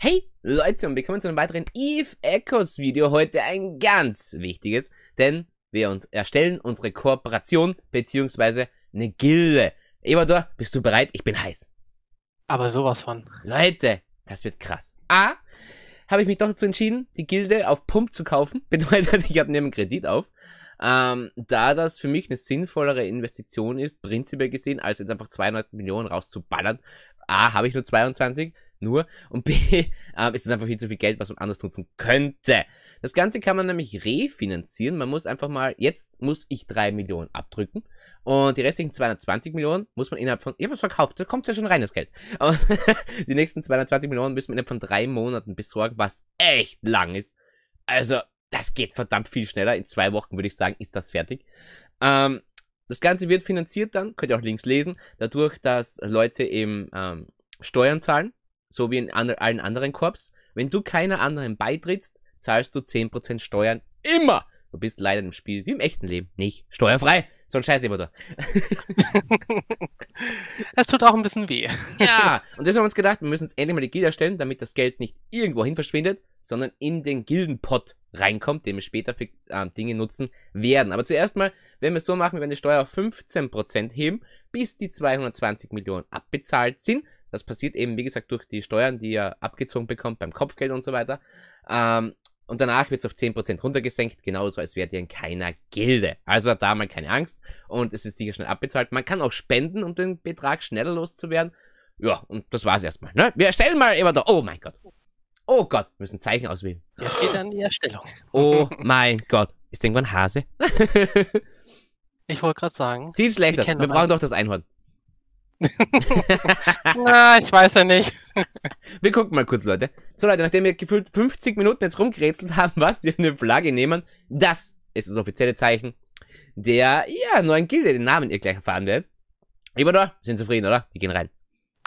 Hey Leute und willkommen zu einem weiteren Eve Echoes Video. Heute ein ganz wichtiges, denn wir uns erstellen unsere Kooperation beziehungsweise eine Gilde. Evador, bist du bereit? Ich bin heiß. Aber sowas von. Leute, das wird krass. A, habe ich mich doch dazu entschieden, die Gilde auf Pump zu kaufen. Bedeutet, ich habe einen Kredit auf. Ähm, da das für mich eine sinnvollere Investition ist, prinzipiell gesehen, als jetzt einfach 200 Millionen rauszuballern. A, habe ich nur 22 nur. Und B, äh, ist es einfach viel zu viel Geld, was man anders nutzen könnte. Das Ganze kann man nämlich refinanzieren. Man muss einfach mal, jetzt muss ich 3 Millionen abdrücken. Und die restlichen 220 Millionen muss man innerhalb von, ich habe es verkauft, da kommt ja schon rein das Geld. Und die nächsten 220 Millionen müssen wir innerhalb von drei Monaten besorgen, was echt lang ist. Also, das geht verdammt viel schneller. In zwei Wochen würde ich sagen, ist das fertig. Ähm, das Ganze wird finanziert dann, könnt ihr auch links lesen, dadurch, dass Leute eben ähm, Steuern zahlen so wie in andre, allen anderen Korps. Wenn du keiner anderen beitrittst, zahlst du 10% Steuern immer. Du bist leider im Spiel, wie im echten Leben, nicht steuerfrei. So ein Scheiß immer da. Es tut auch ein bisschen weh. Ja, und deshalb haben wir uns gedacht, wir müssen uns endlich mal die Gilde erstellen, damit das Geld nicht irgendwo hin verschwindet, sondern in den Gildenpot reinkommt, den wir später für äh, Dinge nutzen werden. Aber zuerst mal werden wir es so machen, wir werden die Steuer auf 15% heben, bis die 220 Millionen abbezahlt sind. Das passiert eben, wie gesagt, durch die Steuern, die ihr abgezogen bekommt beim Kopfgeld und so weiter. Ähm, und danach wird es auf 10% runtergesenkt, genauso als wäre dir in keiner Gilde. Also da mal keine Angst und es ist sicher schnell abbezahlt. Man kann auch spenden, um den Betrag schneller loszuwerden. Ja, und das war's erstmal. Ne? Wir erstellen mal immer da. Oh mein Gott. Oh Gott, wir müssen Zeichen auswählen. Jetzt geht an die Erstellung. Oh mein Gott. Ist irgendwann Hase? ich wollte gerade sagen. Sieht schlechter. aus. Wir brauchen doch das Einhorn. Na, ich weiß ja nicht. wir gucken mal kurz, Leute. So, Leute, nachdem wir gefühlt 50 Minuten jetzt rumgerätselt haben, was wir für eine Flagge nehmen, das ist das offizielle Zeichen der ja, neuen Gilde, den Namen ihr gleich erfahren werdet. Lieber da, sind zufrieden, oder? Wir gehen rein.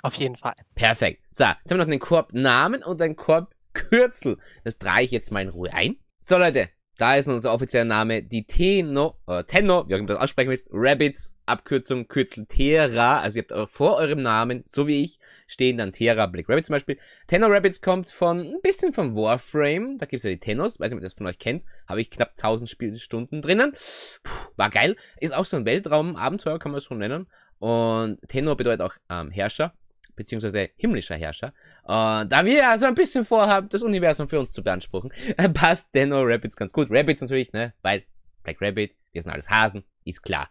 Auf jeden Fall. Perfekt. So, jetzt haben wir noch einen Korb Namen und einen Korb Kürzel. Das drehe ich jetzt mal in Ruhe ein. So, Leute, da ist unser offizieller Name die Teno, äh, Tenno, wie auch immer das aussprechen willst, Rabbits, Abkürzung, Kürzel Terra. Also ihr habt äh, vor eurem Namen, so wie ich, stehen dann Terra, Black Rabbit zum Beispiel. Tenno Rabbits kommt von, ein bisschen von Warframe. Da gibt es ja die Tennos. Weiß nicht, ob ihr das von euch kennt. Habe ich knapp 1000 Spielstunden drinnen. Puh, war geil. Ist auch so ein Weltraumabenteuer, kann man es so nennen. Und Tenno bedeutet auch ähm, Herrscher beziehungsweise himmlischer Herrscher. Und äh, da wir also ein bisschen vorhaben, das Universum für uns zu beanspruchen, passt Denno Rabbits ganz gut. Rabbits natürlich, ne? Weil Black Rabbit, wir sind alles Hasen, ist klar.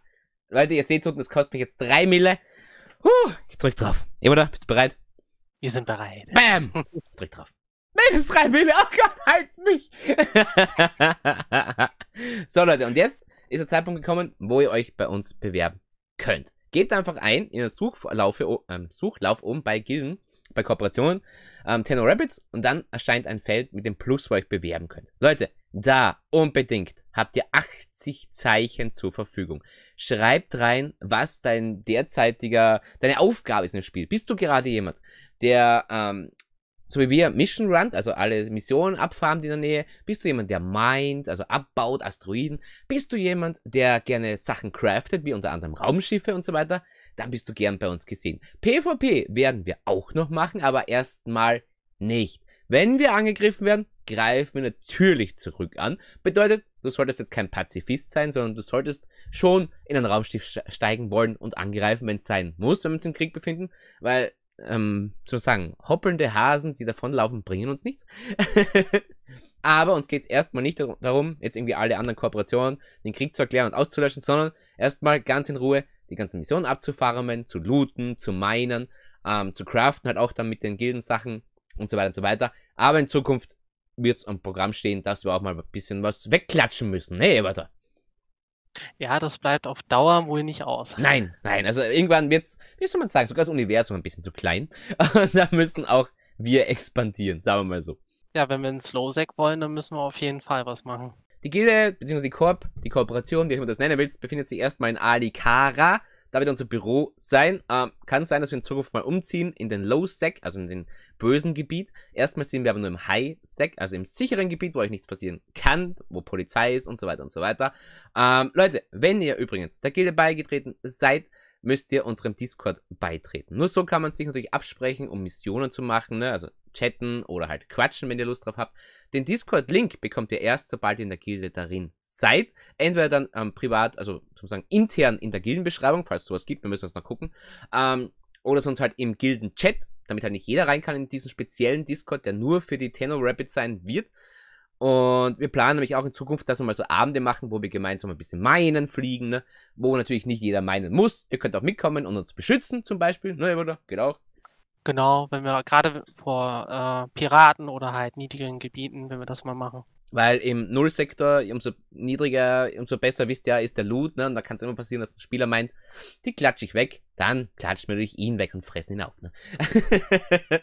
Leute, ihr seht unten, das kostet mich jetzt 3 Mille. Huh, ich drück drauf. Oder? Bist du bereit? Wir sind bereit. Bam! Ich drück drauf. Minus 3 Mille. Oh Gott, halt mich! so, Leute, und jetzt ist der Zeitpunkt gekommen, wo ihr euch bei uns bewerben könnt. Gebt einfach ein in den Suchlauf, ähm, Suchlauf um bei Gilden, bei Kooperationen, ähm, Tenor Rabbits und dann erscheint ein Feld mit dem Plus, wo ihr euch bewerben könnt. Leute, da unbedingt habt ihr 80 Zeichen zur Verfügung. Schreibt rein, was dein derzeitiger, deine Aufgabe ist im Spiel. Bist du gerade jemand, der ähm, so wie wir Mission Run, also alle Missionen abfarmt in der Nähe, bist du jemand, der meint, also abbaut, Asteroiden, bist du jemand, der gerne Sachen craftet, wie unter anderem Raumschiffe und so weiter, dann bist du gern bei uns gesehen. PvP werden wir auch noch machen, aber erstmal nicht. Wenn wir angegriffen werden, greifen wir natürlich zurück an. Bedeutet, du solltest jetzt kein Pazifist sein, sondern du solltest schon in ein Raumschiff steigen wollen und angreifen, wenn es sein muss, wenn wir uns im Krieg befinden, weil ähm, sozusagen hoppelnde Hasen, die davonlaufen, bringen uns nichts. Aber uns geht es erstmal nicht darum, jetzt irgendwie alle anderen Kooperationen den Krieg zu erklären und auszulöschen, sondern erstmal ganz in Ruhe die ganzen Missionen abzufarmen, zu looten, zu minen, ähm, zu craften, halt auch dann mit den Gildensachen und so weiter und so weiter. Aber in Zukunft wird es am Programm stehen, dass wir auch mal ein bisschen was wegklatschen müssen. Nee, warte. Ja, das bleibt auf Dauer wohl nicht aus. Nein, nein, also irgendwann wird's, wie soll man sagen, sogar das Universum ein bisschen zu klein. Und da müssen auch wir expandieren, sagen wir mal so. Ja, wenn wir ins Slowsec wollen, dann müssen wir auf jeden Fall was machen. Die Gilde, beziehungsweise die Korb, die Kooperation, wie auch immer du das nennen willst, befindet sich erstmal in Alikara da wird unser Büro sein. Ähm, kann sein, dass wir in Zukunft mal umziehen in den Low Sec, also in den bösen Gebiet. Erstmal sind wir aber nur im High Sec, also im sicheren Gebiet, wo euch nichts passieren kann, wo Polizei ist und so weiter und so weiter. Ähm, Leute, wenn ihr übrigens der Gilde beigetreten seid, müsst ihr unserem Discord beitreten. Nur so kann man sich natürlich absprechen, um Missionen zu machen, ne? also chatten oder halt quatschen, wenn ihr Lust drauf habt. Den Discord-Link bekommt ihr erst, sobald ihr in der Gilde darin seid. Entweder dann ähm, privat, also sozusagen intern in der Gildenbeschreibung, falls es sowas gibt, wir müssen das noch gucken. Ähm, oder sonst halt im Gilden-Chat, damit halt nicht jeder rein kann in diesen speziellen Discord, der nur für die Tenno Rapid sein wird. Und wir planen nämlich auch in Zukunft, dass wir mal so Abende machen, wo wir gemeinsam ein bisschen meinen, fliegen, ne? wo natürlich nicht jeder meinen muss. Ihr könnt auch mitkommen und uns beschützen zum Beispiel, ne, oder? Geht auch. Genau, wenn wir gerade vor äh, Piraten oder halt niedrigen Gebieten, wenn wir das mal machen. Weil im Nullsektor, umso niedriger, umso besser, wisst ihr, ist der Loot, ne? Und da kann es immer passieren, dass der Spieler meint, die klatsche ich weg, dann klatscht mir durch ihn weg und fressen ihn auf, ne?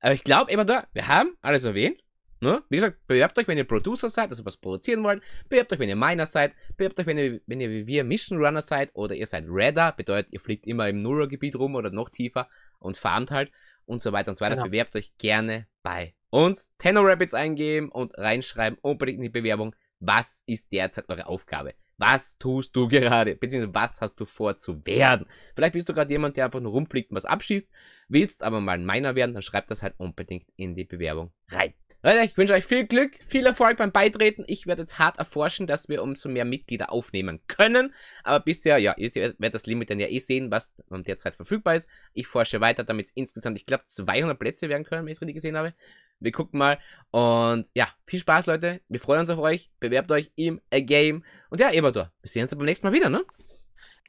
Aber ich glaube, immer da, wir haben alles erwähnt. Ne? Wie gesagt, bewerbt euch, wenn ihr Producer seid, also was produzieren wollt. Bewerbt euch, wenn ihr Miner seid. Bewerbt euch, wenn ihr, wenn ihr wie wir Mission Runner seid oder ihr seid Redder, bedeutet, ihr fliegt immer im Nuller-Gebiet rum oder noch tiefer und farmt halt und so weiter und so weiter. Genau. Bewerbt euch gerne bei uns. Tenor Rabbits eingeben und reinschreiben, unbedingt in die Bewerbung. Was ist derzeit eure Aufgabe? Was tust du gerade? Beziehungsweise was hast du vor zu werden? Vielleicht bist du gerade jemand, der einfach nur rumfliegt und was abschießt, willst aber mal ein Miner werden, dann schreib das halt unbedingt in die Bewerbung rein. Leute, ich wünsche euch viel Glück, viel Erfolg beim Beitreten. Ich werde jetzt hart erforschen, dass wir umso mehr Mitglieder aufnehmen können. Aber bisher, ja, ihr werdet das Limit dann ja eh sehen, was derzeit verfügbar ist. Ich forsche weiter, damit es insgesamt, ich glaube, 200 Plätze werden können, wenn ich es richtig gesehen habe. Wir gucken mal. Und ja, viel Spaß, Leute. Wir freuen uns auf euch. Bewerbt euch im A Game. Und ja, Ebertor, wir sehen uns beim nächsten Mal wieder, ne?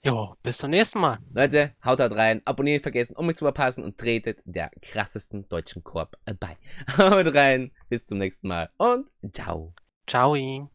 Jo, bis zum nächsten Mal. Leute, haut halt rein, abonnieren vergessen, um mich zu verpassen und tretet der krassesten deutschen Korb bei. Haut rein, bis zum nächsten Mal und ciao. Ciao.